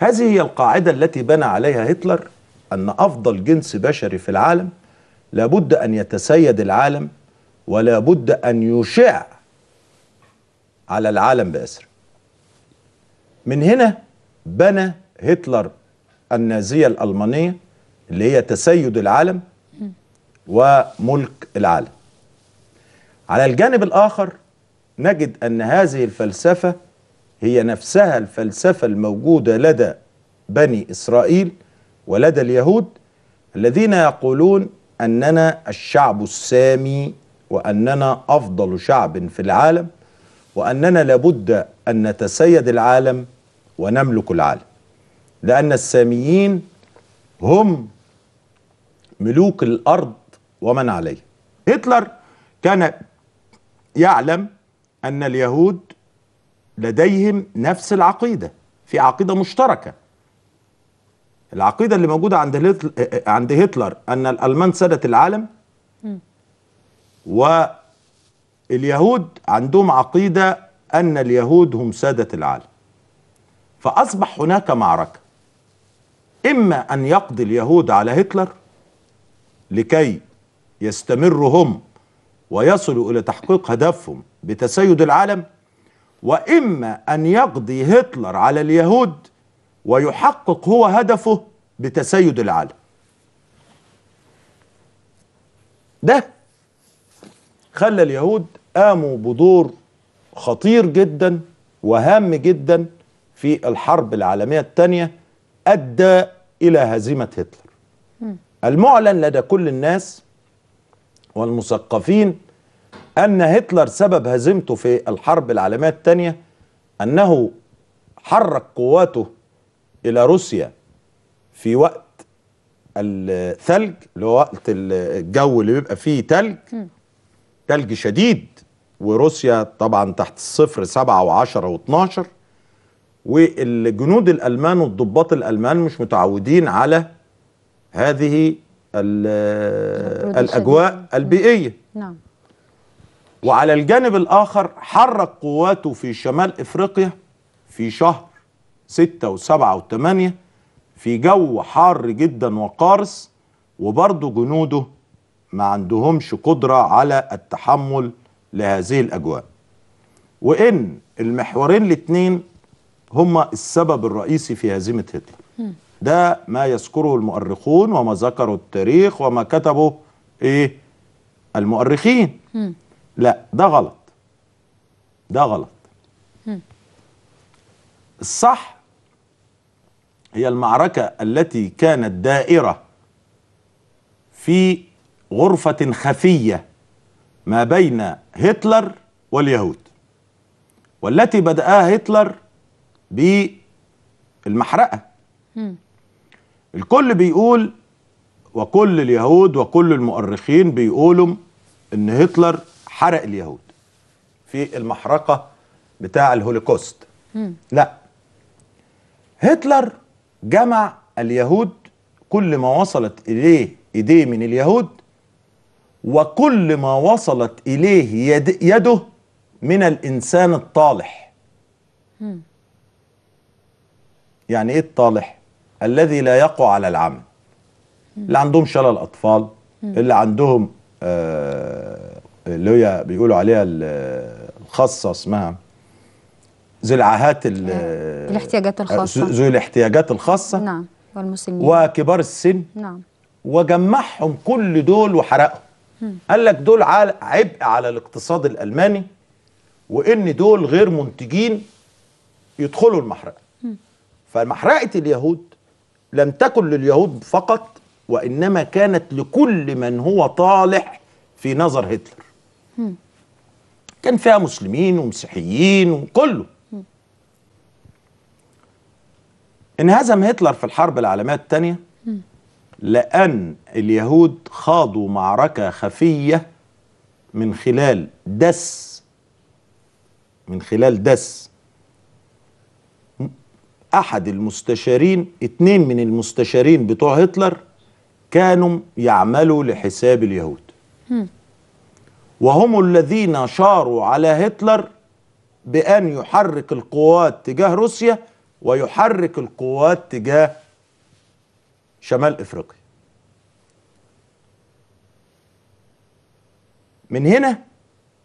هذه هي القاعدة التي بنى عليها هتلر أن أفضل جنس بشري في العالم لابد أن يتسيد العالم ولا بد أن يشع على العالم بأسره من هنا بنى هتلر النازية الألمانية اللي هي تسيد العالم وملك العالم على الجانب الآخر نجد أن هذه الفلسفة هي نفسها الفلسفة الموجودة لدى بني إسرائيل ولدى اليهود الذين يقولون أننا الشعب السامي وأننا أفضل شعب في العالم وأننا لابد أن نتسيد العالم ونملك العالم لأن الساميين هم ملوك الأرض ومن عليه هتلر كان يعلم أن اليهود لديهم نفس العقيده في عقيده مشتركه العقيده اللي موجوده عند هتلر عند هتلر ان الالمان سادت العالم واليهود عندهم عقيده ان اليهود هم ساده العالم فاصبح هناك معركه اما ان يقضي اليهود على هتلر لكي يستمروا هم ويصلوا الى تحقيق هدفهم بتسيد العالم واما ان يقضي هتلر على اليهود ويحقق هو هدفه بتسيد العالم ده خلى اليهود قاموا بدور خطير جدا وهام جدا في الحرب العالمية الثانية أدى إلى هزيمة هتلر المعلن لدى كل الناس والمثقفين أن هتلر سبب هزيمته في الحرب العالمية الثانية أنه حرك قواته إلى روسيا في وقت الثلج اللي هو وقت الجو اللي بيبقى فيه ثلج ثلج شديد وروسيا طبعا تحت الصفر سبعة وعشرة واثناشر والجنود الألمان والضباط الألمان مش متعودين على هذه الأجواء البيئية نعم وعلى الجانب الآخر حرك قواته في شمال إفريقيا في شهر ستة وسبعة وثمانية في جو حار جدا وقارس وبرضه جنوده ما عندهمش قدرة على التحمل لهذه الأجواء وإن المحورين الاتنين هما السبب الرئيسي في هزيمة هتلر ده ما يذكره المؤرخون وما ذكره التاريخ وما كتبه إيه المؤرخين لا ده غلط ده غلط الصح هي المعركة التي كانت دائرة في غرفة خفية ما بين هتلر واليهود والتي بدأها هتلر بالمحرقة الكل بيقول وكل اليهود وكل المؤرخين بيقولوا ان هتلر حرق اليهود في المحرقة بتاع الهولوكوست لا هتلر جمع اليهود كل ما وصلت إليه إيديه من اليهود وكل ما وصلت إليه يد يده من الإنسان الطالح يعني إيه الطالح؟ الذي لا يقوى على العمل اللي عندهم شلل أطفال اللي عندهم آه، اللي هي بيقولوا عليها الخاصه اسمها ذو العاهات آه، الاحتياجات آه، الخاصه ذو الاحتياجات الخاصه نعم والمسنين وكبار السن نعم وجمعهم كل دول وحرقهم قال لك دول عبء على الاقتصاد الالماني وان دول غير منتجين يدخلوا المحرقه فمحرقه اليهود لم تكن لليهود فقط وانما كانت لكل من هو طالح في نظر هتلر كان فيها مسلمين ومسيحيين وكله انهزم هتلر في الحرب العالمية الثانية لأن اليهود خاضوا معركة خفية من خلال دس من خلال دس أحد المستشارين اتنين من المستشارين بتوع هتلر كانوا يعملوا لحساب اليهود وهم الذين شاروا على هتلر بأن يحرك القوات تجاه روسيا ويحرك القوات تجاه شمال إفريقيا من هنا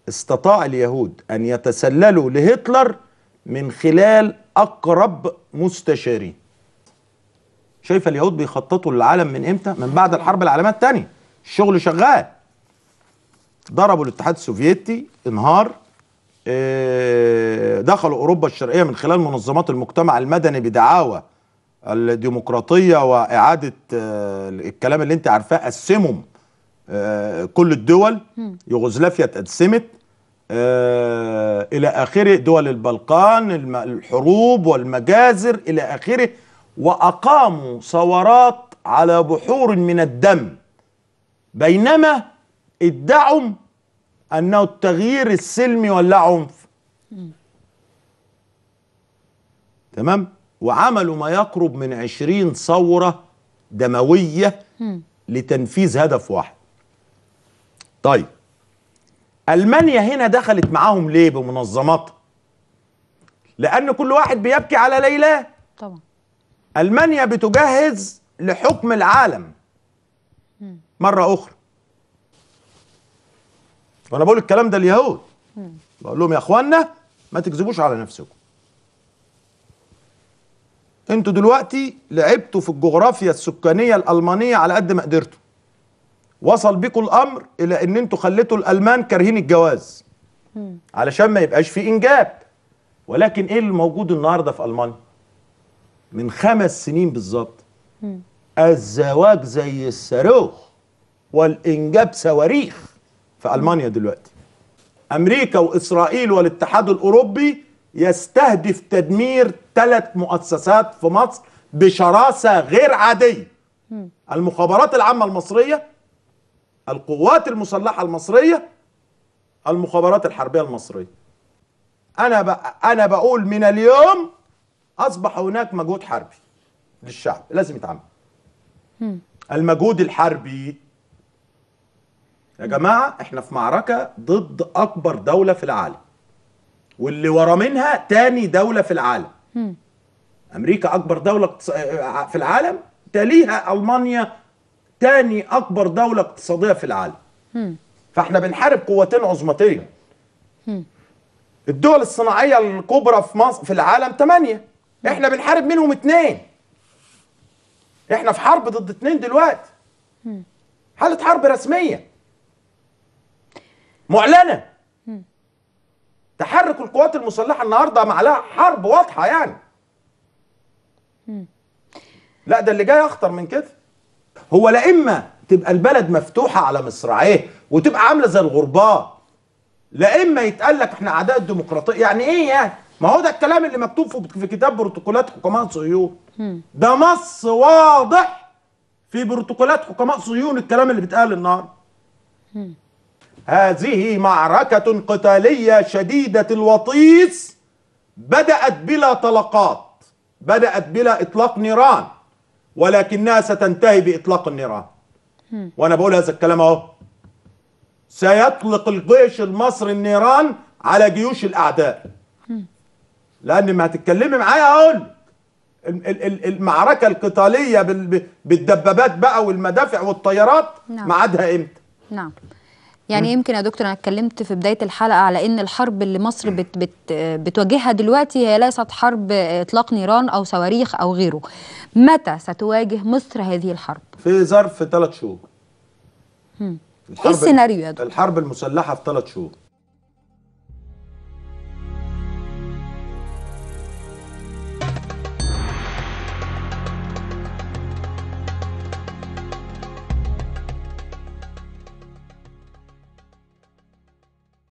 استطاع اليهود أن يتسللوا لهتلر من خلال أقرب مستشارين شايف اليهود بيخططوا للعالم من إمتى؟ من بعد الحرب العالمية الثانية الشغل شغال ضربوا الاتحاد السوفيتي انهار آه، دخلوا اوروبا الشرقيه من خلال منظمات المجتمع المدني بدعاوى الديمقراطيه واعاده آه، الكلام اللي انت عارفاه قسموا آه، كل الدول يوغوسلافيا اتقسمت الى اخره دول البلقان الحروب والمجازر الى اخره واقاموا ثورات على بحور من الدم بينما ادعوا انه التغيير السلمي ولا عنف تمام وعملوا ما يقرب من عشرين ثورة دموية لتنفيذ هدف واحد طيب ألمانيا هنا دخلت معاهم ليه بمنظماتها لأن كل واحد بيبكي على ليلاه طبعا ألمانيا بتجهز لحكم العالم مرة أخرى وانا بقول الكلام ده اليهود بقول لهم يا اخوانا ما تكذبوش على نفسكم انتوا دلوقتي لعبتوا في الجغرافيا السكانيه الالمانيه على قد ما قدرتوا وصل بكم الامر الى ان انتوا خليتوا الالمان كارهين الجواز علشان ما يبقاش في انجاب ولكن ايه اللي موجود النهارده في المانيا من خمس سنين بالظبط الزواج زي الصاروخ والانجاب صواريخ في المانيا دلوقتي امريكا واسرائيل والاتحاد الاوروبي يستهدف تدمير ثلاث مؤسسات في مصر بشراسه غير عاديه المخابرات العامه المصريه القوات المسلحه المصريه المخابرات الحربيه المصريه انا انا بقول من اليوم اصبح هناك مجهود حربي للشعب لازم يتعمل المجهود الحربي يا جماعه احنا في معركه ضد اكبر دوله في العالم واللي ورا منها تاني دوله في العالم امريكا اكبر دوله في العالم تليها المانيا تاني اكبر دوله اقتصاديه في العالم فاحنا بنحارب قوتين عظمتين الدول الصناعيه الكبرى في مصر في العالم تمانية احنا بنحارب منهم اتنين احنا في حرب ضد اتنين دلوقتي حاله حرب رسميه معلنه تحرك القوات المسلحه النهارده معلها حرب واضحه يعني لا ده اللي جاي اخطر من كده هو لا اما تبقى البلد مفتوحه على مصراعيه وتبقى عامله زي الغرباء لا اما يتقال لك احنا اعداء الديمقراطيه يعني ايه يعني ما هو ده الكلام اللي مكتوب في كتاب بروتوكولات حكماء صهيون ده نص واضح في بروتوكولات حكماء صهيون الكلام اللي بيتقال النهارده هذه معركة قتالية شديدة الوطيس بدأت بلا طلقات بدأت بلا إطلاق نيران ولكنها ستنتهي بإطلاق النيران وأنا بقول هذا الكلام أهو سيطلق الجيش المصري النيران على جيوش الأعداء لأن ما هتتكلمي معايا أقول المعركة القتالية بالدبابات بقى والمدافع والطيارات نعم. ما إمتى نعم يعني م. يمكن يا دكتور انا اتكلمت في بدايه الحلقه على ان الحرب اللي مصر بت بت بتواجهها دلوقتي هي ليست حرب اطلاق نيران او صواريخ او غيره. متى ستواجه مصر هذه الحرب؟ في ظرف ثلاث شهور. ايه السيناريو يا دكتور؟ الحرب المسلحه في ثلاث شهور.